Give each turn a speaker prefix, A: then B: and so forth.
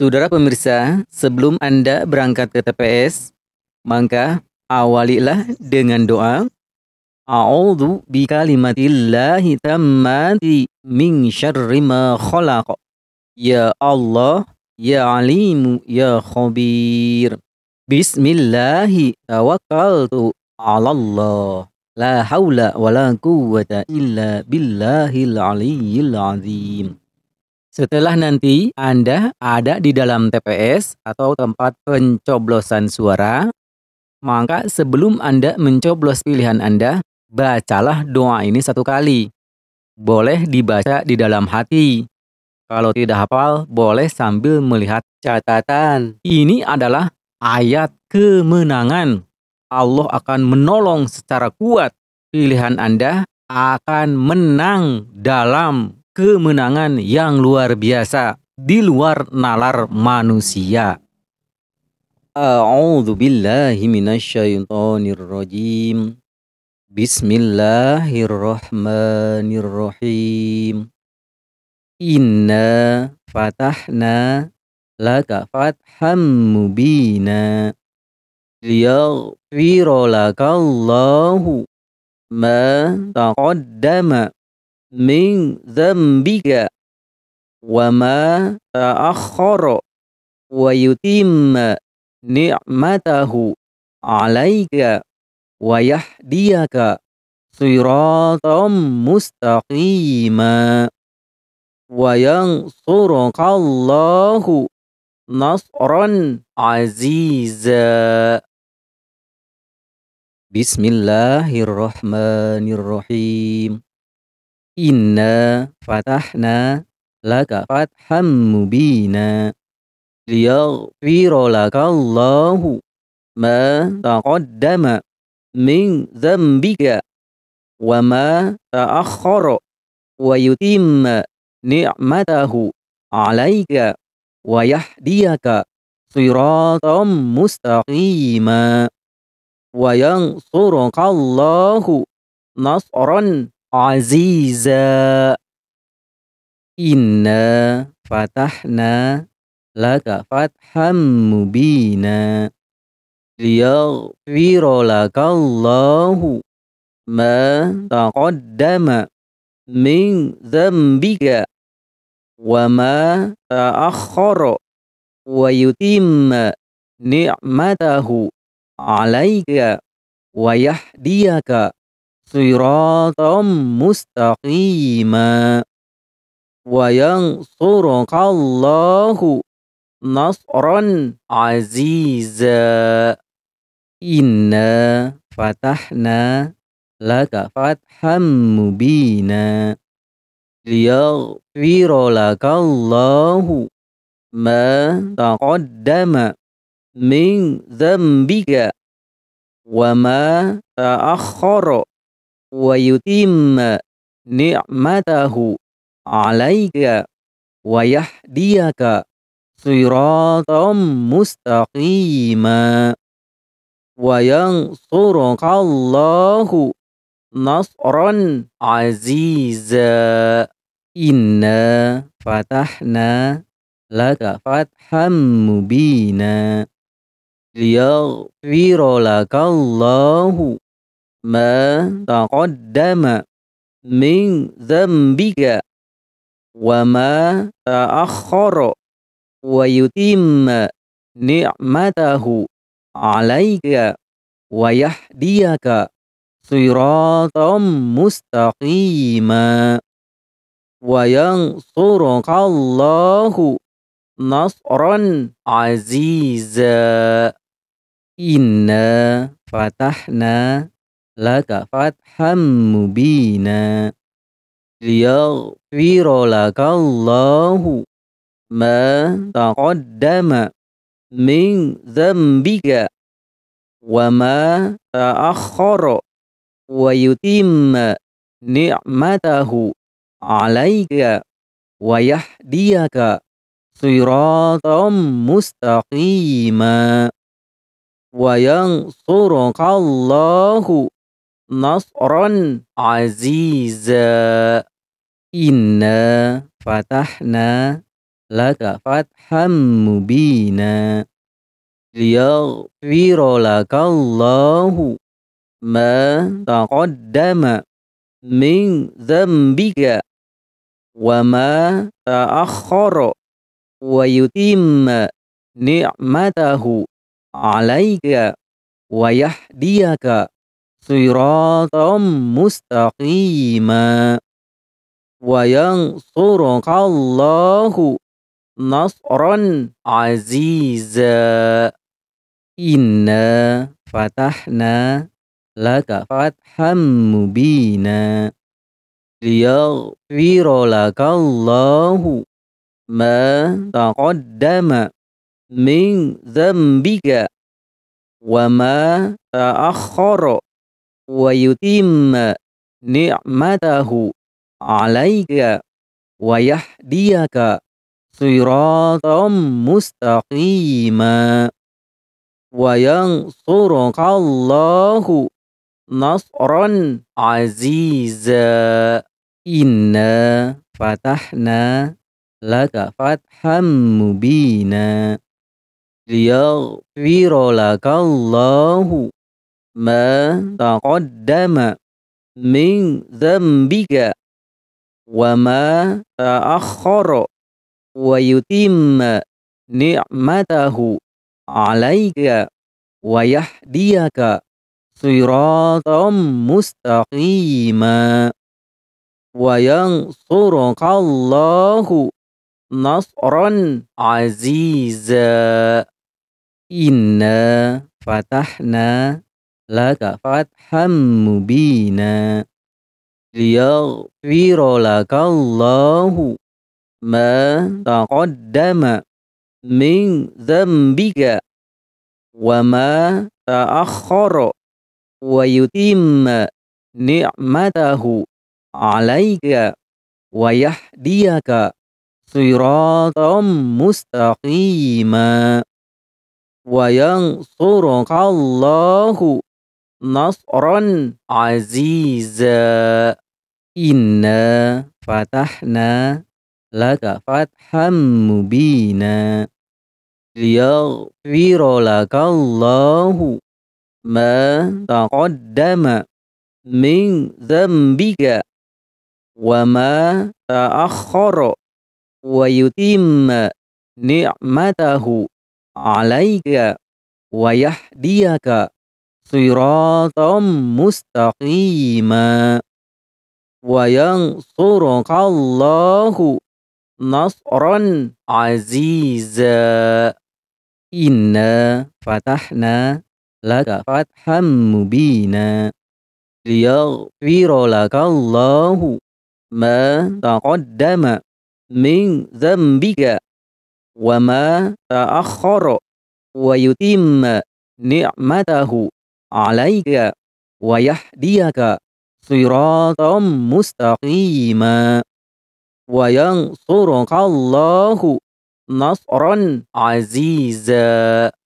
A: Saudara pemirsa, sebelum Anda berangkat ke TPS, maka awalilah dengan doa. A'udhu bi kalimatillahi tammati min syarri ma khalaq. Ya Allah, ya alimu, ya khabir. Bismillahi tawakkaltu ala Allah. La hawla wa la quwwata illa billahil aliyyil azim. Setelah nanti Anda ada di dalam TPS atau tempat pencoblosan suara, maka sebelum Anda mencoblos pilihan Anda, bacalah doa ini satu kali. Boleh dibaca di dalam hati. Kalau tidak hafal, boleh sambil melihat catatan. Ini adalah ayat kemenangan. Allah akan menolong secara kuat. Pilihan Anda akan menang dalam kemenangan yang luar biasa di luar nalar manusia. A'udzu billahi minasyaitonir rajim. Bismillahirrahmanirrahim. Inna fatahna laka fatham mubina liyaghfira lakallahu ma taqaddama من ذنبك وما تأخر ويتم نعمته عليك ويهديك صراطا مستقيما وينصرك الله نصرا عزيزا بسم الله الرحمن الرحيم Inna fatahna laka fatham mubina liyaghfira lakallahu ma taqaddama min zambika wa ma ta'akhkhara wa yutimma ni'matahu 'alaika wa yahdiyaka siratan mustaqima wa yansurukallahu nasran aziza inna fatahna laka fatham mubina liyaghfira lakallahu ma taqaddama min zambika wa ma ta'akhkhara wa yutimma ni'matahu alaika wa yahdiyaka صراطا مستقيما وينصرك الله نصرا عزيزا إنا فتحنا لك فتحا مبينا ليغفر لك الله ما تقدم من ذنبك وما تأخر wa yutimma ni'matahu 'alaika wa yahdiyaka siratam mustaqima wa yansurukallahu nasran aziza inna fatahna laka fatham mubina liyaghfira lakallahu ما تقدم من ذنبك وما تأخر ويتم نعمته عليك ويهديك صراطا مستقيما وينصرك الله نصرا عزيزا إنا فتحنا لك فتحا مبينا ليغفر لك الله ما تقدم من ذنبك وما تأخر ويتم نعمته عليك ويهديك صراطا مستقيما وينصرك الله nasron aziz inna fatahna laka fatham mubina liyaghfira laka allahu ma taqaddama min zambika wa ma ta'akhara wa yutimma ni'matahu alaika wa صراطا مستقيما وينصرك الله نصرا عزيزا إنا فتحنا لك فتحا مبينا ليغفر لك الله ما تقدم من ذنبك وما تأخر wa yutimma ni'matahu 'alaika wa yahdiyaka siratam mustaqima wa yansurukallahu nasran aziza inna fatahna laka fatham mubina liyaghfira lakallahu ما تقدم من ذنبك وما تأخر ويتم نعمته عليك ويهديك صراطا مستقيما وينصرك الله نصرا عزيزا إنا فتحنا لك فتحا مبينا ليغفر لك الله ما تقدم من ذنبك وما تأخر ويتم نعمته عليك ويهديك صراطا مستقيما وينصرك الله nasron aziz inna fatahna laka fatham mubina liyaghfir laka allahu ma taqaddama min zambika wa ma ta'akhara wa yutimma ni'matahu alaika wa yahdiyaka صراطا مستقيما وينصرك الله نصرا عزيزا إنا فتحنا لك فتحا مبينا ليغفر لك الله ما تقدم من ذنبك وما تأخر ويتم نعمته عليك ويهديك صراطا مستقيما وينصرك الله نصرا عزيزا